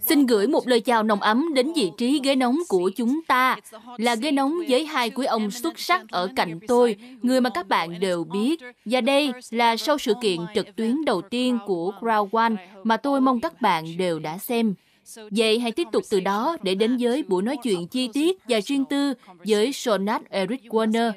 Xin gửi một lời chào nồng ấm đến vị trí ghế nóng của chúng ta, là ghế nóng với hai quý ông xuất sắc ở cạnh tôi, người mà các bạn đều biết. Và đây là sau sự kiện trực tuyến đầu tiên của Crowd One mà tôi mong các bạn đều đã xem. Vậy hãy tiếp tục từ đó để đến với buổi nói chuyện chi tiết và riêng tư với Sonat Eric Warner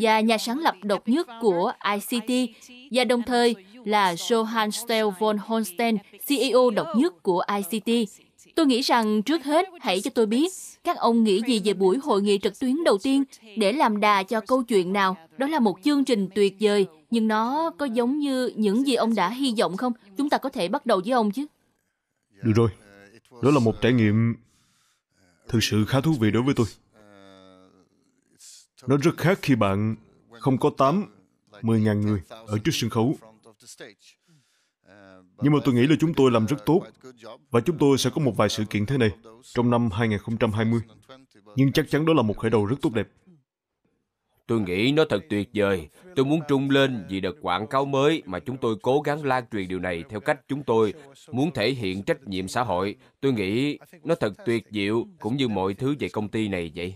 và nhà sáng lập độc nhất của ICT và đồng thời là Johann Stel von Holstein, CEO độc nhất của ICT. Tôi nghĩ rằng trước hết hãy cho tôi biết các ông nghĩ gì về buổi hội nghị trực tuyến đầu tiên để làm đà cho câu chuyện nào. Đó là một chương trình tuyệt vời, nhưng nó có giống như những gì ông đã hy vọng không? Chúng ta có thể bắt đầu với ông chứ. Được rồi, đó là một trải nghiệm thực sự khá thú vị đối với tôi. Nó rất khác khi bạn không có 8, 10 ngàn người ở trước sân khấu Ừ. Nhưng mà tôi nghĩ là chúng tôi làm rất tốt và chúng tôi sẽ có một vài sự kiện thế này trong năm 2020. Nhưng chắc chắn đó là một khởi đầu rất tốt đẹp. Tôi nghĩ nó thật tuyệt vời. Tôi muốn trung lên vì đợt quảng cáo mới mà chúng tôi cố gắng lan truyền điều này theo cách chúng tôi muốn thể hiện trách nhiệm xã hội. Tôi nghĩ nó thật tuyệt diệu cũng như mọi thứ về công ty này vậy.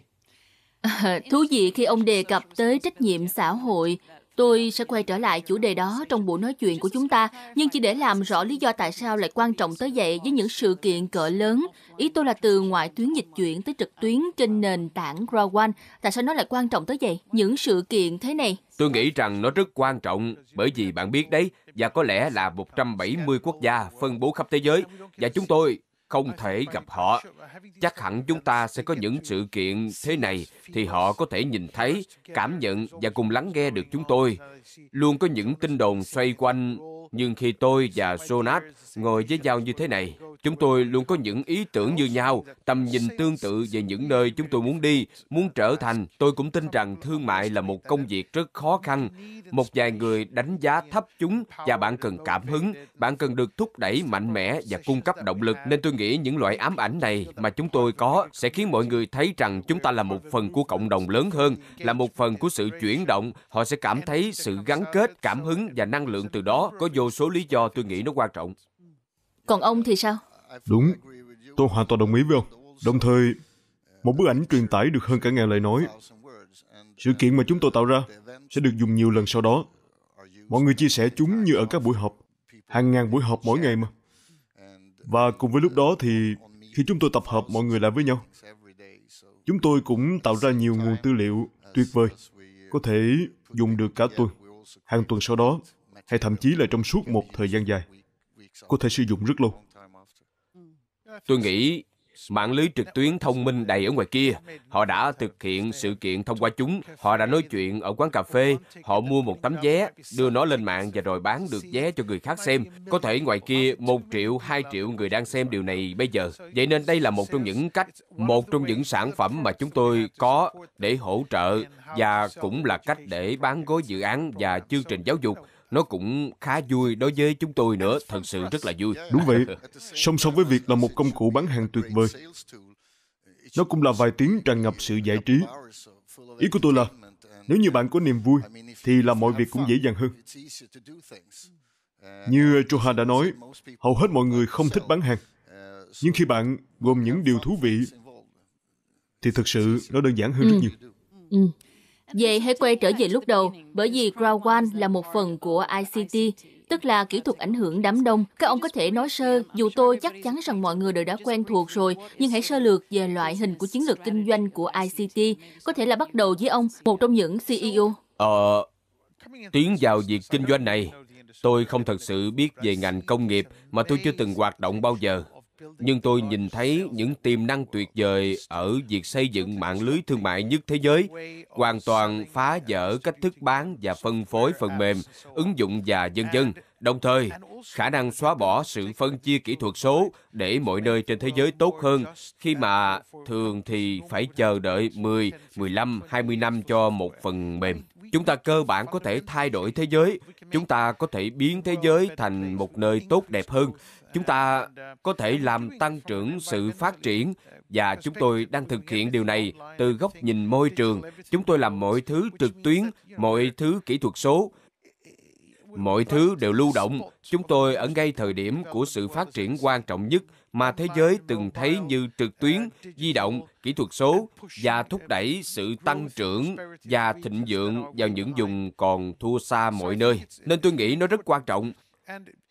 À, thú vị khi ông đề cập tới trách nhiệm xã hội Tôi sẽ quay trở lại chủ đề đó trong buổi nói chuyện của chúng ta, nhưng chỉ để làm rõ lý do tại sao lại quan trọng tới vậy với những sự kiện cỡ lớn. Ý tôi là từ ngoại tuyến dịch chuyển tới trực tuyến trên nền tảng Rawan. Tại sao nó lại quan trọng tới vậy? Những sự kiện thế này. Tôi nghĩ rằng nó rất quan trọng bởi vì bạn biết đấy, và có lẽ là 170 quốc gia phân bố khắp thế giới. Và chúng tôi không thể gặp họ. Chắc hẳn chúng ta sẽ có những sự kiện thế này thì họ có thể nhìn thấy, cảm nhận và cùng lắng nghe được chúng tôi. Luôn có những tin đồn xoay quanh nhưng khi tôi và Sonat ngồi với nhau như thế này, chúng tôi luôn có những ý tưởng như nhau, tầm nhìn tương tự về những nơi chúng tôi muốn đi, muốn trở thành. Tôi cũng tin rằng thương mại là một công việc rất khó khăn. Một vài người đánh giá thấp chúng và bạn cần cảm hứng, bạn cần được thúc đẩy mạnh mẽ và cung cấp động lực. Nên tôi nghĩ những loại ám ảnh này mà chúng tôi có sẽ khiến mọi người thấy rằng chúng ta là một phần của cộng đồng lớn hơn, là một phần của sự chuyển động. Họ sẽ cảm thấy sự gắn kết, cảm hứng và năng lượng từ đó. Có vô số lý do tôi nghĩ nó quan trọng. Còn ông thì sao? Đúng, tôi hoàn toàn đồng ý với ông. Đồng thời, một bức ảnh truyền tải được hơn cả ngàn lời nói. Sự kiện mà chúng tôi tạo ra sẽ được dùng nhiều lần sau đó. Mọi người chia sẻ chúng như ở các buổi họp, hàng ngàn buổi họp mỗi ngày mà. Và cùng với lúc đó thì khi chúng tôi tập hợp mọi người lại với nhau, chúng tôi cũng tạo ra nhiều nguồn tư liệu tuyệt vời, có thể dùng được cả tuần, hàng tuần sau đó hay thậm chí là trong suốt một thời gian dài. Có thể sử dụng rất lâu. Tôi nghĩ mạng lưới trực tuyến thông minh đầy ở ngoài kia. Họ đã thực hiện sự kiện thông qua chúng. Họ đã nói chuyện ở quán cà phê. Họ mua một tấm vé, đưa nó lên mạng và rồi bán được vé cho người khác xem. Có thể ngoài kia một triệu, hai triệu người đang xem điều này bây giờ. Vậy nên đây là một trong những cách, một trong những sản phẩm mà chúng tôi có để hỗ trợ và cũng là cách để bán gói dự án và chương trình giáo dục nó cũng khá vui đối với chúng tôi nữa, thật sự rất là vui. Đúng vậy, song song với việc là một công cụ bán hàng tuyệt vời, nó cũng là vài tiếng tràn ngập sự giải trí. Ý của tôi là, nếu như bạn có niềm vui, thì làm mọi việc cũng dễ dàng hơn. Như Johan đã nói, hầu hết mọi người không thích bán hàng. Nhưng khi bạn gồm những điều thú vị, thì thực sự nó đơn giản hơn ừ. rất nhiều. Ừ. Về hãy quay trở về lúc đầu, bởi vì Crowd One là một phần của ICT, tức là kỹ thuật ảnh hưởng đám đông. Các ông có thể nói sơ, dù tôi chắc chắn rằng mọi người đều đã quen thuộc rồi, nhưng hãy sơ lược về loại hình của chiến lược kinh doanh của ICT. Có thể là bắt đầu với ông, một trong những CEO. Ờ, tiến vào việc kinh doanh này, tôi không thật sự biết về ngành công nghiệp mà tôi chưa từng hoạt động bao giờ nhưng tôi nhìn thấy những tiềm năng tuyệt vời ở việc xây dựng mạng lưới thương mại nhất thế giới, hoàn toàn phá vỡ cách thức bán và phân phối phần mềm, ứng dụng và dân dân. Đồng thời, khả năng xóa bỏ sự phân chia kỹ thuật số để mọi nơi trên thế giới tốt hơn khi mà thường thì phải chờ đợi 10, 15, 20 năm cho một phần mềm. Chúng ta cơ bản có thể thay đổi thế giới, chúng ta có thể biến thế giới thành một nơi tốt đẹp hơn chúng ta có thể làm tăng trưởng sự phát triển và chúng tôi đang thực hiện điều này từ góc nhìn môi trường chúng tôi làm mọi thứ trực tuyến mọi thứ kỹ thuật số mọi thứ đều lưu động chúng tôi ở ngay thời điểm của sự phát triển quan trọng nhất mà thế giới từng thấy như trực tuyến di động kỹ thuật số và thúc đẩy sự tăng trưởng và thịnh vượng vào những vùng còn thua xa mọi nơi nên tôi nghĩ nó rất quan trọng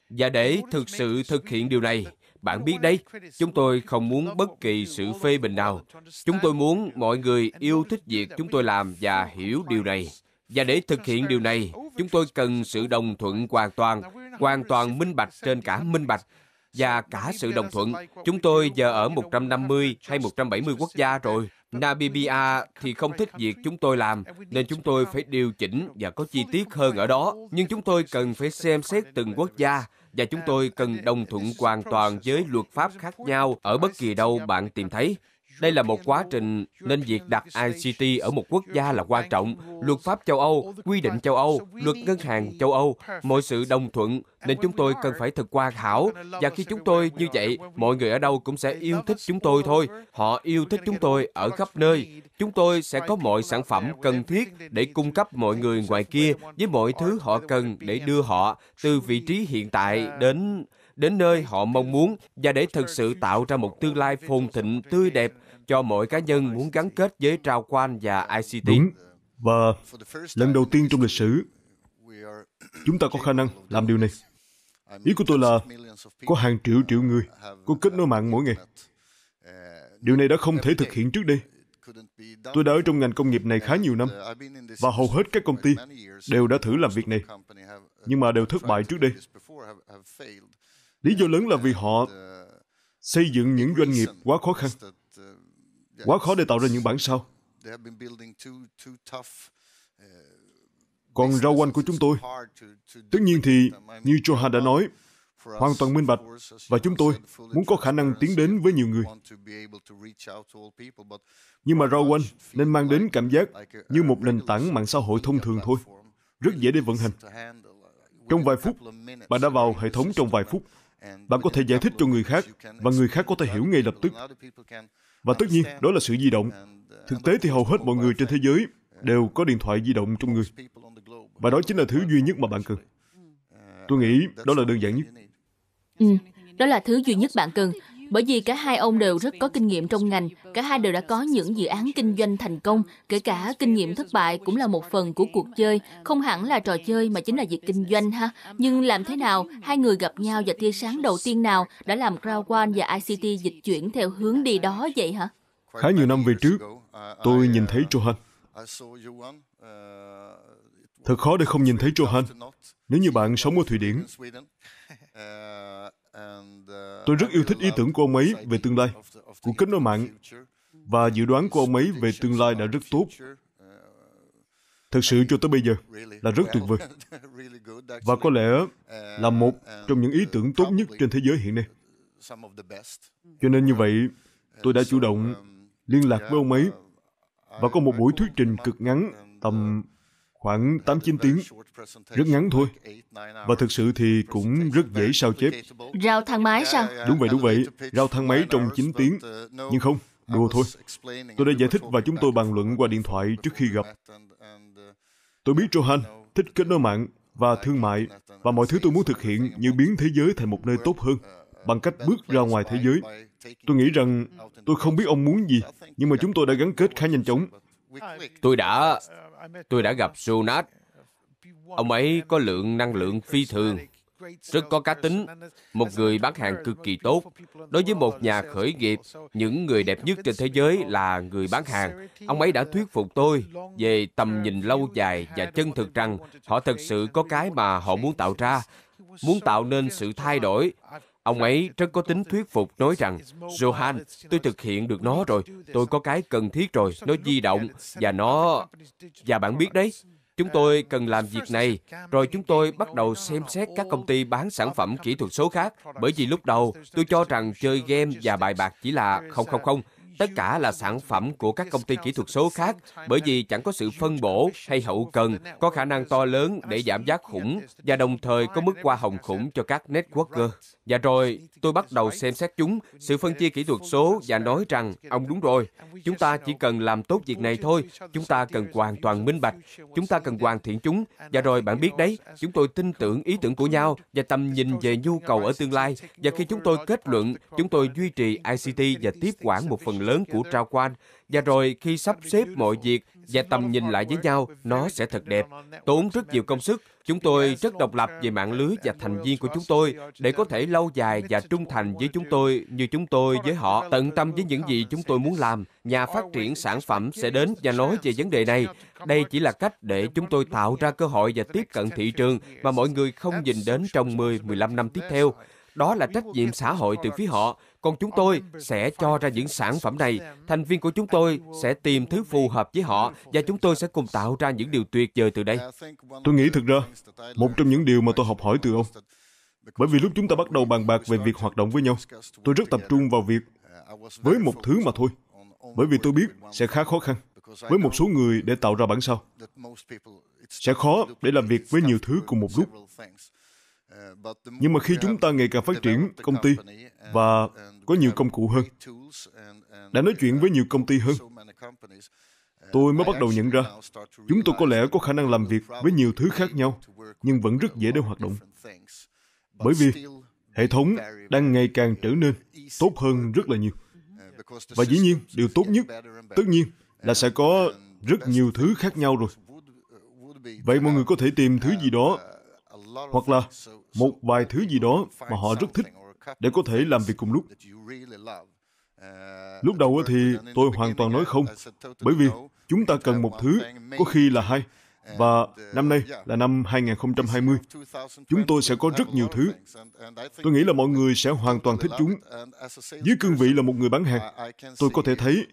và để thực sự thực hiện điều này, bạn biết đấy, chúng tôi không muốn bất kỳ sự phê bình nào. Chúng tôi muốn mọi người yêu thích việc chúng tôi làm và hiểu điều này. Và để thực hiện điều này, chúng tôi cần sự đồng thuận hoàn toàn, hoàn toàn minh bạch trên cả minh bạch và cả sự đồng thuận. Chúng tôi giờ ở 150 hay 170 quốc gia rồi. Namibia thì không thích việc chúng tôi làm, nên chúng tôi phải điều chỉnh và có chi tiết hơn ở đó. Nhưng chúng tôi cần phải xem xét từng quốc gia và chúng tôi cần đồng thuận hoàn toàn với luật pháp khác nhau ở bất kỳ đâu bạn tìm thấy. Đây là một quá trình nên việc đặt ICT ở một quốc gia là quan trọng. Luật pháp châu Âu, quy định châu Âu, luật ngân hàng châu Âu, mọi sự đồng thuận nên chúng tôi cần phải thực hoàn hảo. Và khi chúng tôi như vậy, mọi người ở đâu cũng sẽ yêu thích chúng tôi thôi. Họ yêu thích chúng tôi ở khắp nơi. Chúng tôi sẽ có mọi sản phẩm cần thiết để cung cấp mọi người ngoài kia với mọi thứ họ cần để đưa họ từ vị trí hiện tại đến đến nơi họ mong muốn và để thực sự tạo ra một tương lai phồn thịnh tươi đẹp cho mỗi cá nhân muốn gắn kết với trao quan và ICT. Đúng. Và lần đầu tiên trong lịch sử, chúng ta có khả năng làm điều này. Ý của tôi là có hàng triệu triệu người có kết nối mạng mỗi ngày. Điều này đã không thể thực hiện trước đây. Tôi đã ở trong ngành công nghiệp này khá nhiều năm và hầu hết các công ty đều đã thử làm việc này, nhưng mà đều thất bại trước đây. Lý do lớn là vì họ xây dựng những doanh nghiệp quá khó khăn quá khó để tạo ra những bản sao còn uh, rau quanh của chúng tôi tất nhiên thì như johan đã nói hoàn toàn minh bạch và chúng tôi muốn có khả năng tiến đến với nhiều người. Nhưng mà Rowan nên mang đến cảm giác như một nền tảng mạng xã hội thông thường thôi, rất dễ để vận hành. Uh, trong vài phút, bạn đã vào hệ thống trong vài phút. Bạn có thể giải thích cho người khác và người khác có thể hiểu ngay lập tức. Và tất nhiên, đó là sự di động. Thực tế thì hầu hết mọi người trên thế giới đều có điện thoại di động trong người. Và đó chính là thứ duy nhất mà bạn cần. Tôi nghĩ đó là đơn giản nhất. Ừ, đó là thứ duy nhất bạn cần. Bởi vì cả hai ông đều rất có kinh nghiệm trong ngành, cả hai đều đã có những dự án kinh doanh thành công, kể cả kinh nghiệm thất bại cũng là một phần của cuộc chơi, không hẳn là trò chơi mà chính là việc kinh doanh ha. Nhưng làm thế nào hai người gặp nhau và tia sáng đầu tiên nào đã làm Crowdwan và ICT dịch chuyển theo hướng đi đó vậy hả? Khá nhiều năm về trước, tôi nhìn thấy Johan. Thật khó để không nhìn thấy Johan nếu như bạn sống ở Thụy Điển. Tôi rất yêu thích ý tưởng của ông ấy về tương lai, của kết nối mạng, và dự đoán của ông ấy về tương lai đã rất tốt. Thật sự cho tới bây giờ là rất tuyệt vời. Và có lẽ là một trong những ý tưởng tốt nhất trên thế giới hiện nay. Cho nên như vậy, tôi đã chủ động liên lạc với ông ấy và có một buổi thuyết trình cực ngắn tầm khoảng 8-9 tiếng, rất ngắn thôi. Và thực sự thì cũng rất dễ sao chép. Rao thang máy sao? Đúng vậy, đúng vậy. Rao thang máy trong 9 tiếng. Nhưng không, đùa thôi. Tôi đã giải thích và chúng tôi bàn luận qua điện thoại trước khi gặp. Tôi biết Johan thích kết nối mạng và thương mại và mọi thứ tôi muốn thực hiện như biến thế giới thành một nơi tốt hơn bằng cách bước ra ngoài thế giới. Tôi nghĩ rằng tôi không biết ông muốn gì, nhưng mà chúng tôi đã gắn kết khá nhanh chóng. Tôi đã tôi đã gặp Sunat. Ông ấy có lượng năng lượng phi thường, rất có cá tính, một người bán hàng cực kỳ tốt. Đối với một nhà khởi nghiệp, những người đẹp nhất trên thế giới là người bán hàng. Ông ấy đã thuyết phục tôi về tầm nhìn lâu dài và chân thực rằng họ thật sự có cái mà họ muốn tạo ra, muốn tạo nên sự thay đổi. Ông ấy rất có tính thuyết phục nói rằng, Johan, tôi thực hiện được nó rồi, tôi có cái cần thiết rồi, nó di động, và nó... Và bạn biết đấy, chúng tôi cần làm việc này, rồi chúng tôi bắt đầu xem xét các công ty bán sản phẩm kỹ thuật số khác, bởi vì lúc đầu tôi cho rằng chơi game và bài bạc chỉ là không không không, tất cả là sản phẩm của các công ty kỹ thuật số khác bởi vì chẳng có sự phân bổ hay hậu cần có khả năng to lớn để giảm giá khủng và đồng thời có mức hoa hồng khủng cho các networker. Và rồi tôi bắt đầu xem xét chúng, sự phân chia kỹ thuật số và nói rằng ông đúng rồi, chúng ta chỉ cần làm tốt việc này thôi, chúng ta cần hoàn toàn minh bạch, chúng ta cần hoàn thiện chúng. Và rồi bạn biết đấy, chúng tôi tin tưởng ý tưởng của nhau và tầm nhìn về nhu cầu ở tương lai. Và khi chúng tôi kết luận, chúng tôi duy trì ICT và tiếp quản một phần lớn lớn của Trao Quan và rồi khi sắp xếp mọi việc và tầm nhìn lại với nhau, nó sẽ thật đẹp. Tốn rất nhiều công sức, chúng tôi rất độc lập về mạng lưới và thành viên của chúng tôi để có thể lâu dài và trung thành với chúng tôi như chúng tôi với họ, tận tâm với những gì chúng tôi muốn làm. Nhà phát triển sản phẩm sẽ đến và nói về vấn đề này. Đây chỉ là cách để chúng tôi tạo ra cơ hội và tiếp cận thị trường mà mọi người không nhìn đến trong 10-15 năm tiếp theo. Đó là trách nhiệm xã hội từ phía họ. Còn chúng tôi sẽ cho ra những sản phẩm này. Thành viên của chúng tôi sẽ tìm thứ phù hợp với họ và chúng tôi sẽ cùng tạo ra những điều tuyệt vời từ đây. Tôi nghĩ thực ra, một trong những điều mà tôi học hỏi từ ông bởi vì lúc chúng ta bắt đầu bàn bạc về việc hoạt động với nhau, tôi rất tập trung vào việc với một thứ mà thôi. Bởi vì tôi biết sẽ khá khó khăn với một số người để tạo ra bản sao. Sẽ khó để làm việc với nhiều thứ cùng một lúc. Nhưng mà khi chúng ta ngày càng phát triển công ty và có nhiều công cụ hơn, đã nói chuyện với nhiều công ty hơn, tôi mới bắt đầu nhận ra chúng tôi có lẽ có khả năng làm việc với nhiều thứ khác nhau nhưng vẫn rất dễ để hoạt động bởi vì hệ thống đang ngày càng trở nên tốt hơn rất là nhiều và dĩ nhiên điều tốt nhất tất nhiên là sẽ có rất nhiều thứ khác nhau rồi vậy mọi người có thể tìm thứ gì đó hoặc là một vài thứ gì đó mà họ rất thích để có thể làm việc cùng lúc. Lúc đầu thì tôi hoàn toàn nói không, bởi vì chúng ta cần một thứ, có khi là hai. Và năm nay là năm 2020, chúng tôi sẽ có rất nhiều thứ. Tôi nghĩ là mọi người sẽ hoàn toàn thích chúng. Dưới cương vị là một người bán hàng, tôi có thể thấy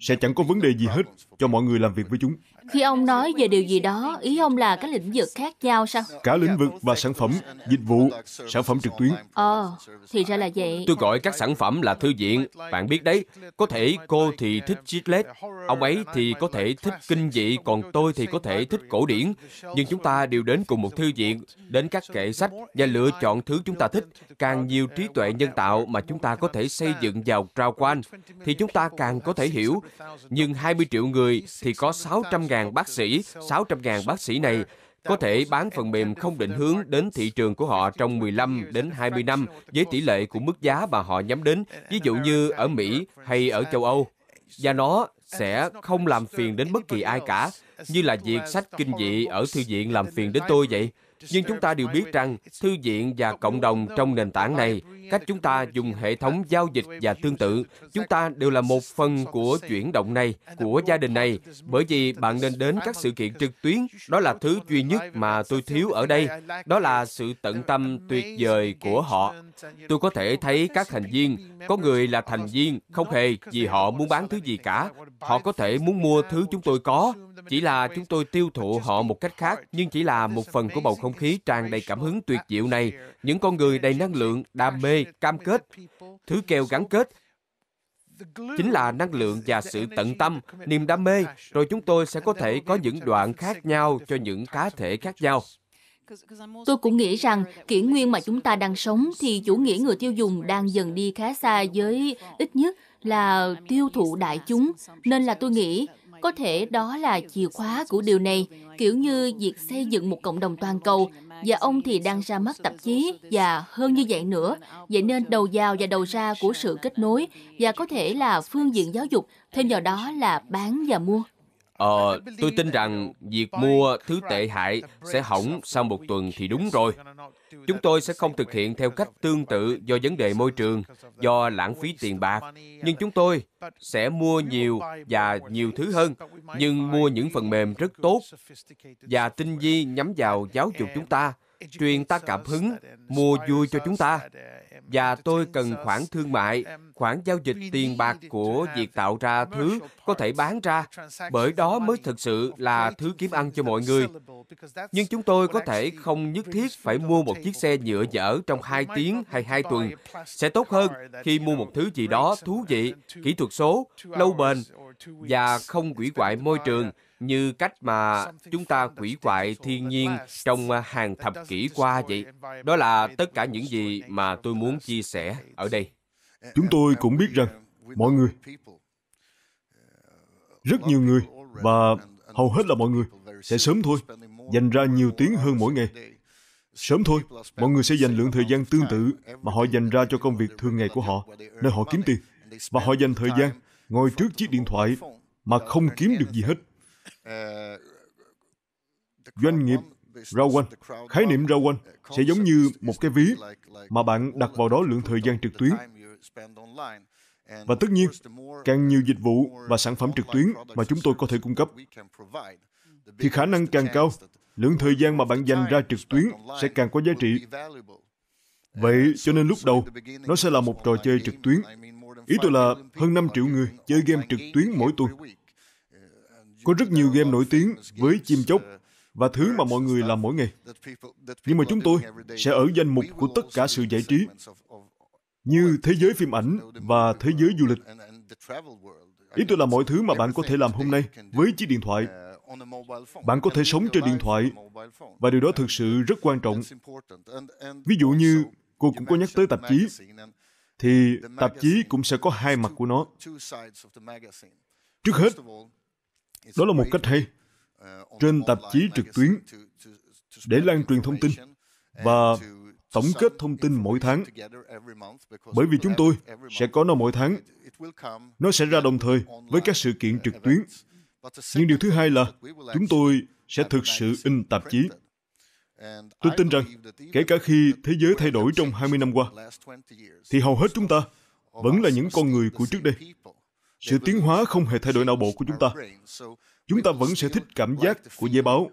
sẽ chẳng có vấn đề gì hết cho mọi người làm việc với chúng. Khi ông nói về điều gì đó, ý ông là các lĩnh vực khác nhau sao? Cả lĩnh vực và sản phẩm, dịch vụ, sản phẩm trực tuyến. Ờ, thì ra là vậy. Tôi gọi các sản phẩm là thư viện. Bạn biết đấy, có thể cô thì thích Chitlet, ông ấy thì có thể thích kinh dị, còn tôi thì có thể thích cổ điển. Nhưng chúng ta đều đến cùng một thư viện, đến các kệ sách và lựa chọn thứ chúng ta thích. Càng nhiều trí tuệ nhân tạo mà chúng ta có thể xây dựng vào trao quanh, thì chúng ta càng có thể hiểu. Nhưng 20 triệu người thì có 600 ngàn 600.000 bác sĩ, 600.000 bác sĩ này có thể bán phần mềm không định hướng đến thị trường của họ trong 15 đến 20 năm với tỷ lệ của mức giá mà họ nhắm đến, ví dụ như ở Mỹ hay ở châu Âu. Và nó sẽ không làm phiền đến bất kỳ ai cả, như là việc sách kinh dị ở thư viện làm phiền đến tôi vậy. Nhưng chúng ta đều biết rằng thư viện và cộng đồng trong nền tảng này, cách chúng ta dùng hệ thống giao dịch và tương tự, chúng ta đều là một phần của chuyển động này, của gia đình này, bởi vì bạn nên đến các sự kiện trực tuyến, đó là thứ duy nhất mà tôi thiếu ở đây, đó là sự tận tâm tuyệt vời của họ. Tôi có thể thấy các thành viên, có người là thành viên, không hề vì họ muốn bán thứ gì cả, họ có thể muốn mua thứ chúng tôi có, chỉ là chúng tôi tiêu thụ họ một cách khác, nhưng chỉ là một phần của bầu không khí tràn đầy cảm hứng tuyệt diệu này. Những con người đầy năng lượng, đam mê, cam kết, thứ keo gắn kết, chính là năng lượng và sự tận tâm, niềm đam mê, rồi chúng tôi sẽ có thể có những đoạn khác nhau cho những cá thể khác nhau. Tôi cũng nghĩ rằng kỷ nguyên mà chúng ta đang sống thì chủ nghĩa người tiêu dùng đang dần đi khá xa với ít nhất là tiêu thụ đại chúng. Nên là tôi nghĩ có thể đó là chìa khóa của điều này, kiểu như việc xây dựng một cộng đồng toàn cầu. Và ông thì đang ra mắt tạp chí và hơn như vậy nữa. Vậy nên đầu vào và đầu ra của sự kết nối và có thể là phương diện giáo dục, thêm vào đó là bán và mua. Ờ, tôi tin rằng việc mua thứ tệ hại sẽ hỏng sau một tuần thì đúng rồi. Chúng tôi sẽ không thực hiện theo cách tương tự do vấn đề môi trường, do lãng phí tiền bạc, nhưng chúng tôi sẽ mua nhiều và nhiều thứ hơn, nhưng mua những phần mềm rất tốt và tinh vi nhắm vào giáo dục chúng ta truyền ta cảm hứng, mua vui cho chúng ta. Và tôi cần khoản thương mại, khoản giao dịch tiền bạc của việc tạo ra thứ có thể bán ra, bởi đó mới thực sự là thứ kiếm ăn cho mọi người. Nhưng chúng tôi có thể không nhất thiết phải mua một chiếc xe nhựa dở trong 2 tiếng hay 2 tuần. Sẽ tốt hơn khi mua một thứ gì đó thú vị, kỹ thuật số, lâu bền và không quỷ hoại môi trường như cách mà chúng ta quỷ hoại thiên nhiên trong à, hàng thập kỷ qua vậy. Đó là tất cả những gì mà tôi muốn chia sẻ ở đây. Chúng tôi cũng biết rằng mọi người, rất nhiều người và hầu hết là mọi người sẽ sớm thôi dành ra nhiều tiếng hơn mỗi ngày. Sớm thôi, mọi người sẽ dành lượng thời gian tương tự mà họ dành ra cho công việc thường ngày của họ, nơi họ kiếm tiền. Và họ dành thời gian ngồi trước chiếc điện thoại mà không kiếm được gì hết. Doanh nghiệp rau khái niệm rau sẽ giống như một cái ví mà bạn đặt vào đó lượng thời gian trực tuyến. Và tất nhiên, càng nhiều dịch vụ và sản phẩm trực tuyến mà chúng tôi có thể cung cấp, thì khả năng càng cao, lượng thời gian mà bạn dành ra trực tuyến sẽ càng có giá trị. Vậy cho nên lúc đầu, nó sẽ là một trò chơi trực tuyến. Ý tôi là hơn 5 triệu người chơi game trực tuyến mỗi tuần có rất nhiều game nổi tiếng với chim chóc và thứ mà mọi người làm mỗi ngày. Nhưng mà chúng tôi sẽ ở danh mục của tất cả sự giải trí như thế giới phim ảnh và thế giới du lịch. Ý tôi là mọi thứ mà bạn có thể làm hôm nay với chiếc điện thoại. Bạn có thể sống trên điện thoại và điều đó thực sự rất quan trọng. Ví dụ như cô cũng có nhắc tới tạp chí thì tạp chí cũng sẽ có hai mặt của nó. Trước hết, đó là một cách hay uh, trên tạp chí trực tuyến để lan truyền thông tin và tổng kết thông tin mỗi tháng. Bởi vì chúng tôi sẽ có nó mỗi tháng. Nó sẽ ra đồng thời với các sự kiện trực tuyến. Nhưng điều thứ hai là chúng tôi sẽ thực sự in tạp chí. Tôi tin rằng, kể cả khi thế giới thay đổi trong 20 năm qua, thì hầu hết chúng ta vẫn là những con người của trước đây. Sự tiến hóa không hề thay đổi não bộ của chúng ta. Chúng ta vẫn sẽ thích cảm giác của giấy báo.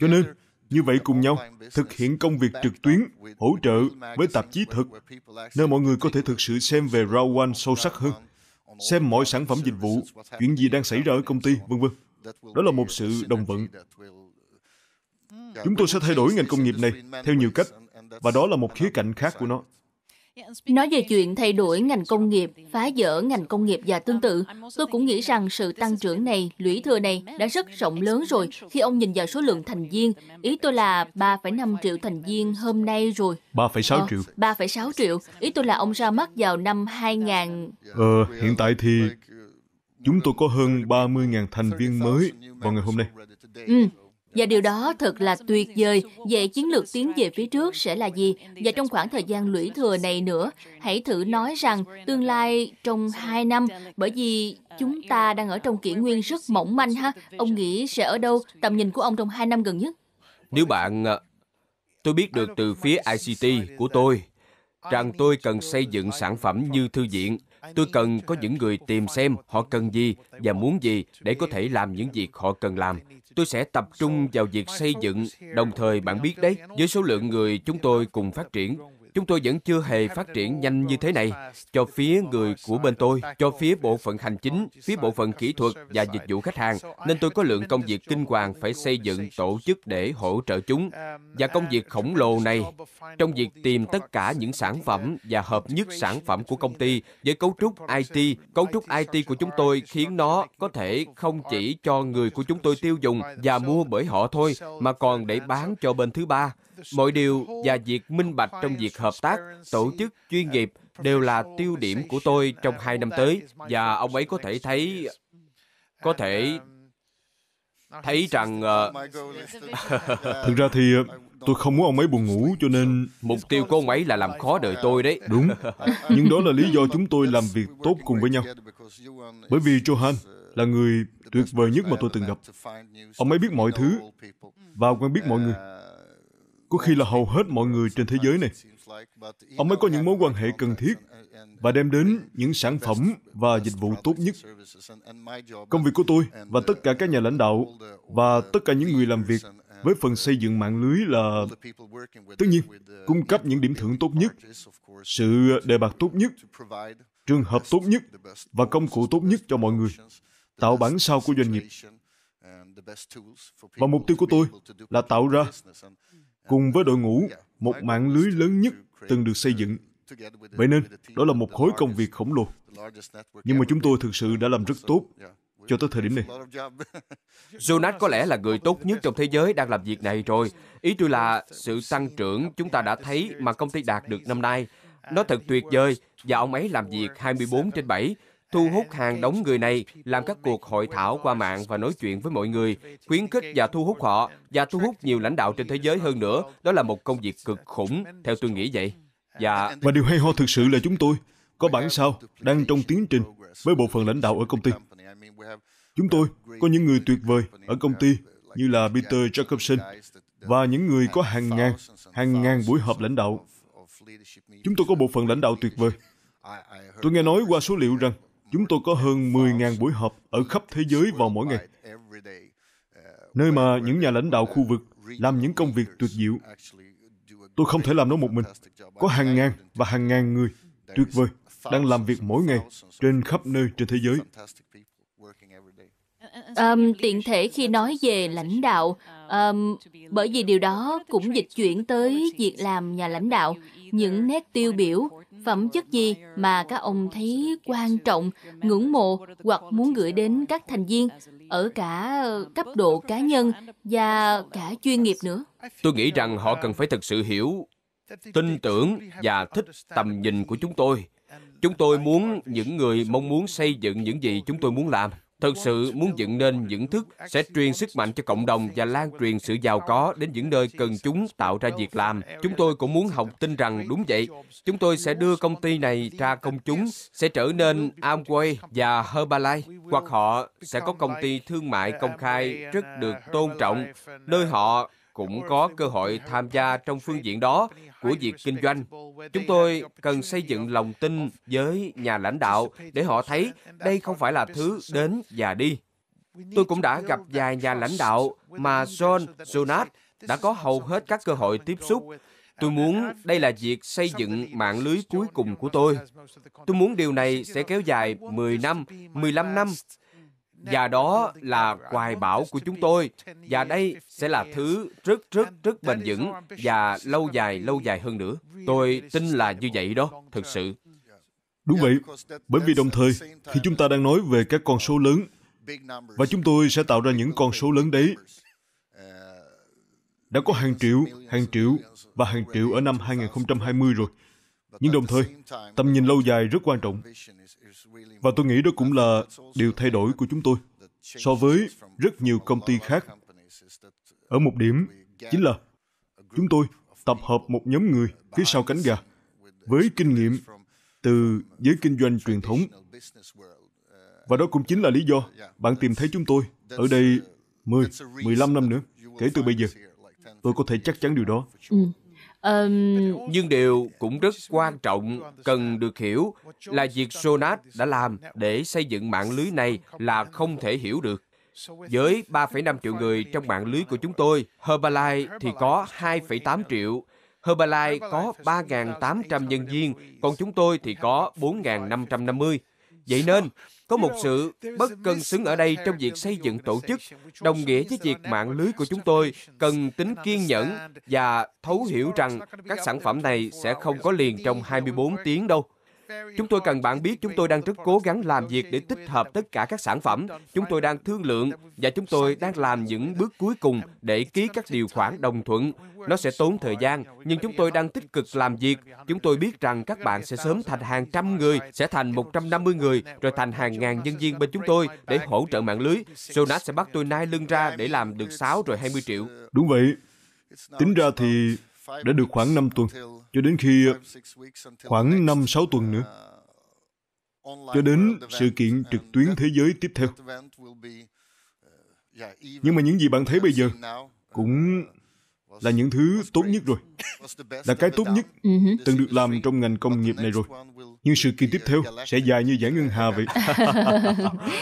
Cho nên, như vậy cùng nhau, thực hiện công việc trực tuyến, hỗ trợ với tạp chí thực, nơi mọi người có thể thực sự xem về Round One sâu sắc hơn, xem mọi sản phẩm dịch vụ, chuyện gì đang xảy ra ở công ty, vân vân. Đó là một sự đồng vận. Chúng tôi sẽ thay đổi ngành công nghiệp này theo nhiều cách, và đó là một khía cạnh khác của nó. Nói về chuyện thay đổi ngành công nghiệp, phá vỡ ngành công nghiệp và tương tự, tôi cũng nghĩ rằng sự tăng trưởng này, lũy thừa này đã rất rộng lớn rồi khi ông nhìn vào số lượng thành viên. Ý tôi là 3,5 triệu thành viên hôm nay rồi. 3,6 ờ, triệu. Ờ, 3,6 triệu. Ý tôi là ông ra mắt vào năm 2000. Ờ, hiện tại thì chúng tôi có hơn 30.000 thành viên mới vào ngày hôm nay. Ừ, và điều đó thật là tuyệt vời. Vậy chiến lược tiến về phía trước sẽ là gì? Và trong khoảng thời gian lũy thừa này nữa, hãy thử nói rằng tương lai trong 2 năm, bởi vì chúng ta đang ở trong kỷ nguyên rất mỏng manh ha. Ông nghĩ sẽ ở đâu? Tầm nhìn của ông trong 2 năm gần nhất? Nếu bạn... Ờ, tôi biết được từ phía ICT của tôi rằng tôi cần xây dựng sản phẩm như thư viện Tôi cần có những người tìm xem họ cần gì và muốn gì để có thể làm những việc họ cần làm. Tôi sẽ tập trung vào việc xây dựng, đồng thời bạn biết đấy, với số lượng người chúng tôi cùng phát triển, Chúng tôi vẫn chưa hề phát triển nhanh như thế này. Cho phía người của bên tôi, cho phía bộ phận hành chính, phía bộ phận kỹ thuật và dịch vụ khách hàng, nên tôi có lượng công việc kinh hoàng phải xây dựng tổ chức để hỗ trợ chúng. Và công việc khổng lồ này, trong việc tìm tất cả những sản phẩm và hợp nhất sản phẩm của công ty với cấu trúc IT, cấu trúc IT của chúng tôi khiến nó có thể không chỉ cho người của chúng tôi tiêu dùng và mua bởi họ thôi, mà còn để bán cho bên thứ ba mọi điều và việc minh bạch trong việc hợp tác tổ chức chuyên nghiệp đều là tiêu điểm của tôi trong hai năm tới và ông ấy có thể thấy có thể thấy rằng uh... thực ra thì ờ, tôi không muốn ông ấy buồn ngủ cho nên mục tiêu của ông ấy là làm khó đời tôi đấy đúng nhưng đó là lý do chúng tôi làm việc tốt cùng với nhau bởi vì johan là người tuyệt vời nhất mà tôi từng gặp ông ấy biết mọi thứ và quen biết mọi người có khi là hầu hết mọi người trên thế giới này. Ông mới có những mối quan hệ cần thiết và đem đến những sản phẩm và dịch vụ tốt nhất. Công việc của tôi và tất cả các nhà lãnh đạo và tất cả những người làm việc với phần xây dựng mạng lưới là tất nhiên cung cấp những điểm thưởng tốt nhất sự đề bạt tốt nhất trường hợp tốt nhất và công cụ tốt nhất cho mọi người tạo bản sao của doanh nghiệp và mục tiêu của tôi là tạo ra cùng với đội ngũ, một mạng lưới lớn nhất từng được xây dựng. Vậy nên, đó là một khối công việc khổng lồ. Nhưng mà chúng tôi thực sự đã làm rất tốt cho tới thời điểm này. Jonas có lẽ là người tốt nhất trong thế giới đang làm việc này rồi. Ý tôi là sự tăng trưởng chúng ta đã thấy mà công ty đạt được năm nay. Nó thật tuyệt vời và ông ấy làm việc 24 trên 7 thu hút hàng đống người này làm các cuộc hội thảo qua mạng và nói chuyện với mọi người, khuyến khích và thu hút họ và thu hút nhiều lãnh đạo trên thế giới hơn nữa. Đó là một công việc cực khủng, theo tôi nghĩ vậy. Và... Dạ. và điều hay ho thực sự là chúng tôi có bản sao đang trong tiến trình với bộ phận lãnh đạo ở công ty. Chúng tôi có những người tuyệt vời ở công ty như là Peter Jacobson và những người có hàng ngàn, hàng ngàn buổi họp lãnh đạo. Chúng tôi có bộ phận lãnh đạo tuyệt vời. Tôi nghe nói qua số liệu rằng Chúng tôi có hơn 10.000 buổi họp ở khắp thế giới vào mỗi ngày, nơi mà những nhà lãnh đạo khu vực làm những công việc tuyệt diệu. Tôi không thể làm nó một mình. Có hàng ngàn và hàng ngàn người tuyệt vời đang làm việc mỗi ngày trên khắp nơi trên thế giới. Um, tiện thể khi nói về lãnh đạo, um, bởi vì điều đó cũng dịch chuyển tới việc làm nhà lãnh đạo, những nét tiêu biểu phẩm chất gì mà các ông thấy quan trọng, ngưỡng mộ hoặc muốn gửi đến các thành viên ở cả cấp độ cá nhân và cả chuyên nghiệp nữa? Tôi nghĩ rằng họ cần phải thực sự hiểu, tin tưởng và thích tầm nhìn của chúng tôi. Chúng tôi muốn những người mong muốn xây dựng những gì chúng tôi muốn làm thực sự muốn dựng nên những thức sẽ truyền sức mạnh cho cộng đồng và lan truyền sự giàu có đến những nơi cần chúng tạo ra việc làm. Chúng tôi cũng muốn học tin rằng đúng vậy. Chúng tôi sẽ đưa công ty này ra công chúng, sẽ trở nên Amway và Herbalife, hoặc họ sẽ có công ty thương mại công khai rất được tôn trọng, nơi họ cũng có cơ hội tham gia trong phương diện đó của việc kinh doanh. Chúng tôi cần xây dựng lòng tin với nhà lãnh đạo để họ thấy đây không phải là thứ đến và đi. Tôi cũng đã gặp vài nhà lãnh đạo mà John Jonas đã có hầu hết các cơ hội tiếp xúc Tôi muốn đây là việc xây dựng mạng lưới cuối cùng của tôi. Tôi muốn điều này sẽ kéo dài 10 năm, 15 năm và đó là hoài bảo của chúng tôi và đây sẽ là thứ rất rất rất bền vững và lâu dài lâu dài hơn nữa tôi tin là như vậy đó thực sự đúng vậy bởi vì đồng thời khi chúng ta đang nói về các con số lớn và chúng tôi sẽ tạo ra những con số lớn đấy đã có hàng triệu, hàng triệu và hàng triệu ở năm 2020 rồi nhưng đồng thời tầm nhìn lâu dài rất quan trọng và tôi nghĩ đó cũng là điều thay đổi của chúng tôi so với rất nhiều công ty khác ở một điểm chính là chúng tôi tập hợp một nhóm người phía sau cánh gà với kinh nghiệm từ giới kinh doanh truyền thống và đó cũng chính là lý do bạn tìm thấy chúng tôi ở đây 10, 15 năm nữa, kể từ bây giờ. Tôi có thể chắc chắn điều đó. Ừ. Um... Nhưng điều cũng rất quan trọng cần được hiểu là việc Sonat đã làm để xây dựng mạng lưới này là không thể hiểu được. Với 3,5 triệu người trong mạng lưới của chúng tôi, Herbalife thì có 2,8 triệu. Herbalife có 3.800 nhân viên, còn chúng tôi thì có 4.550. Vậy nên, có một sự bất cân xứng ở đây trong việc xây dựng tổ chức đồng nghĩa với việc mạng lưới của chúng tôi cần tính kiên nhẫn và thấu hiểu rằng các sản phẩm này sẽ không có liền trong 24 tiếng đâu Chúng tôi cần bạn biết chúng tôi đang rất cố gắng làm việc để tích hợp tất cả các sản phẩm. Chúng tôi đang thương lượng và chúng tôi đang làm những bước cuối cùng để ký các điều khoản đồng thuận. Nó sẽ tốn thời gian, nhưng chúng tôi đang tích cực làm việc. Chúng tôi biết rằng các bạn sẽ sớm thành hàng trăm người, sẽ thành 150 người, rồi thành hàng ngàn nhân viên bên chúng tôi để hỗ trợ mạng lưới. Jonas sẽ bắt tôi nai lưng ra để làm được 6 rồi 20 triệu. Đúng vậy. Tính ra thì đã được khoảng 5 tuần, cho đến khi khoảng 5-6 tuần nữa, uh, cho đến sự kiện trực tuyến thế giới tiếp theo. Uh, Nhưng mà những gì bạn thấy bây giờ uh, cũng là những thứ tốt nhất rồi, là cái tốt nhất ừ từng được làm trong ngành công nghiệp này rồi. Nhưng sự kiện tiếp theo sẽ dài như giải ngân hà vậy.